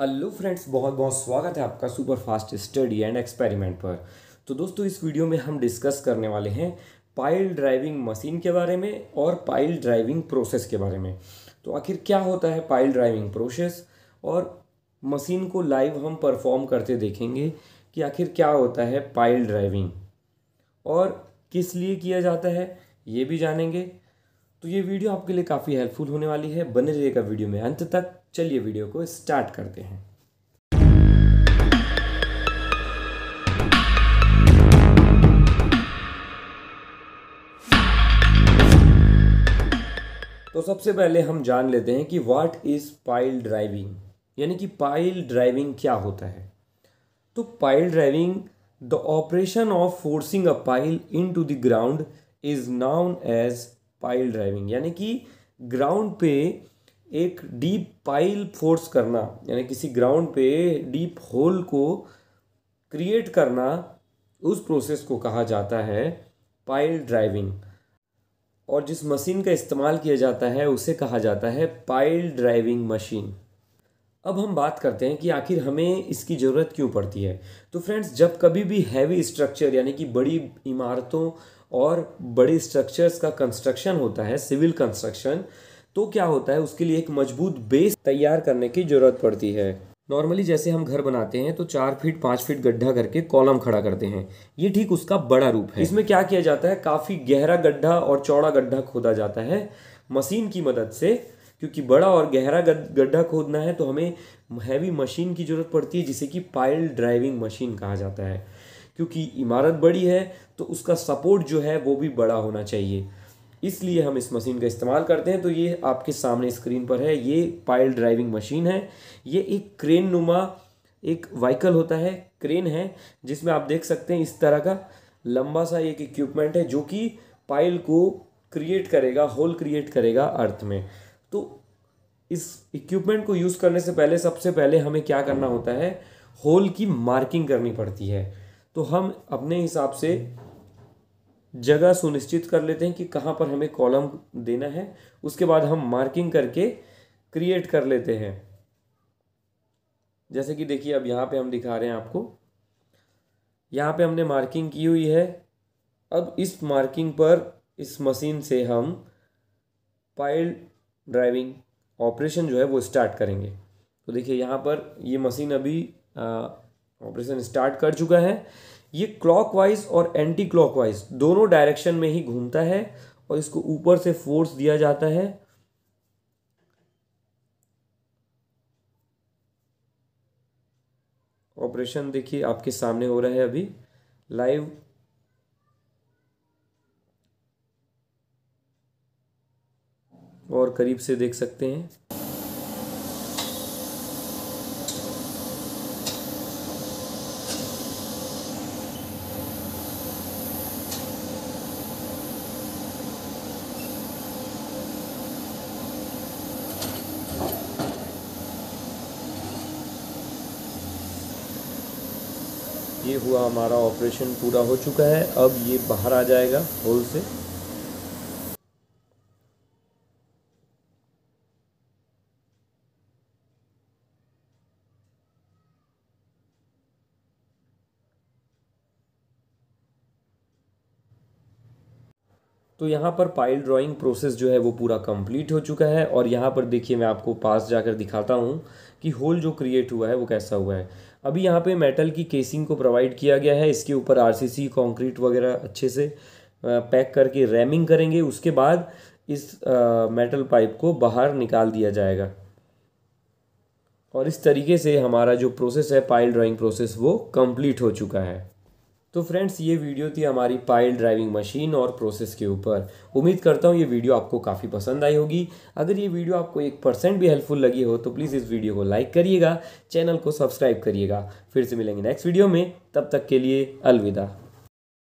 hello friends बहुत बहुत स्वागत है आपका super fast study and experiment पर तो दोस्तों इस वीडियो में हम डिस्कस करने वाले हैं पाइल ड्राइविंग मशीन के बारे में और पाइल ड्राइविंग प्रोसेस के बारे में तो आखिर क्या होता है पाइल ड्राइविंग प्रोसेस और मशीन को लाइव हम परफॉर्म करते देखेंगे कि आखिर क्या होता है पाइल ड्राइविंग और किस लिए किया जाता है ये भी जानेंगे तो ये वीडियो आपके लिए काफ़ी हेल्पफुल होने वाली है बने रहिएगा वीडियो में अंत तक चलिए वीडियो को स्टार्ट करते हैं तो सबसे पहले हम जान लेते हैं कि व्हाट इज़ पाइल ड्राइविंग यानी कि पाइल ड्राइविंग क्या होता है तो pile driving the operation of forcing a pile into the ground is known as pile driving यानी कि ग्राउंड पे एक डीप पाइल फोर्स करना यानी किसी ग्राउंड पे डीप होल को क्रिएट करना उस प्रोसेस को कहा जाता है पाइल ड्राइविंग और जिस मशीन का इस्तेमाल किया जाता है उसे कहा जाता है पाइल ड्राइविंग मशीन अब हम बात करते हैं कि आखिर हमें इसकी ज़रूरत क्यों पड़ती है तो फ्रेंड्स जब कभी भी हैवी स्ट्रक्चर यानी कि बड़ी इमारतों और बड़े स्ट्रक्चर्स का कंस्ट्रक्शन होता है सिविल कंस्ट्रक्शन तो क्या होता है उसके लिए एक मजबूत बेस तैयार करने की ज़रूरत पड़ती है नॉर्मली जैसे हम घर बनाते हैं तो चार फीट पाँच फीट गड्ढा करके कॉलम खड़ा करते हैं ये ठीक उसका बड़ा रूप है इसमें क्या किया जाता है काफ़ी गहरा गड्ढा और चौड़ा गड्ढा खोदा जाता है मशीन की मदद से क्योंकि बड़ा और गहरा गड्ढा खोदना है तो हमें हैवी मशीन की ज़रूरत पड़ती है जिसे कि पाइल ड्राइविंग मशीन कहा जाता है क्योंकि इमारत बड़ी है तो उसका सपोर्ट जो है वो भी बड़ा होना चाहिए इसलिए हम इस मशीन का इस्तेमाल करते हैं तो ये आपके सामने स्क्रीन पर है ये पाइल ड्राइविंग मशीन है ये एक क्रेन नुमा एक वाइकल होता है क्रेन है जिसमें आप देख सकते हैं इस तरह का लंबा सा एक इक्विपमेंट है जो कि पाइल को क्रिएट करेगा होल क्रिएट करेगा अर्थ में तो इस इक्विपमेंट को यूज़ करने से पहले सबसे पहले हमें क्या करना होता है होल की मार्किंग करनी पड़ती है तो हम अपने हिसाब से जगह सुनिश्चित कर लेते हैं कि कहाँ पर हमें कॉलम देना है उसके बाद हम मार्किंग करके क्रिएट कर लेते हैं जैसे कि देखिए अब यहाँ पे हम दिखा रहे हैं आपको यहाँ पे हमने मार्किंग की हुई है अब इस मार्किंग पर इस मशीन से हम पाइल ड्राइविंग ऑपरेशन जो है वो स्टार्ट करेंगे तो देखिए यहाँ पर ये मशीन अभी ऑपरेशन स्टार्ट कर चुका है ये क्लॉकवाइज और एंटी क्लॉकवाइज दोनों डायरेक्शन में ही घूमता है और इसको ऊपर से फोर्स दिया जाता है ऑपरेशन देखिए आपके सामने हो रहा है अभी लाइव और करीब से देख सकते हैं ये हुआ हमारा ऑपरेशन पूरा हो चुका है अब ये बाहर आ जाएगा होल से तो यहाँ पर पाइल ड्राइंग प्रोसेस जो है वो पूरा कंप्लीट हो चुका है और यहाँ पर देखिए मैं आपको पास जाकर दिखाता हूँ कि होल जो क्रिएट हुआ है वो कैसा हुआ है अभी यहाँ पे मेटल की केसिंग को प्रोवाइड किया गया है इसके ऊपर आरसीसी कंक्रीट वगैरह अच्छे से पैक करके रैमिंग करेंगे उसके बाद इस मेटल पाइप को बाहर निकाल दिया जाएगा और इस तरीके से हमारा जो प्रोसेस है पाइल ड्राइंग प्रोसेस वो कंप्लीट हो चुका है तो फ्रेंड्स ये वीडियो थी हमारी पाइल ड्राइविंग मशीन और प्रोसेस के ऊपर उम्मीद करता हूँ ये वीडियो आपको काफ़ी पसंद आई होगी अगर ये वीडियो आपको एक परसेंट भी हेल्पफुल लगी हो तो प्लीज़ इस वीडियो को लाइक करिएगा चैनल को सब्सक्राइब करिएगा फिर से मिलेंगे नेक्स्ट वीडियो में तब तक के लिए अलविदा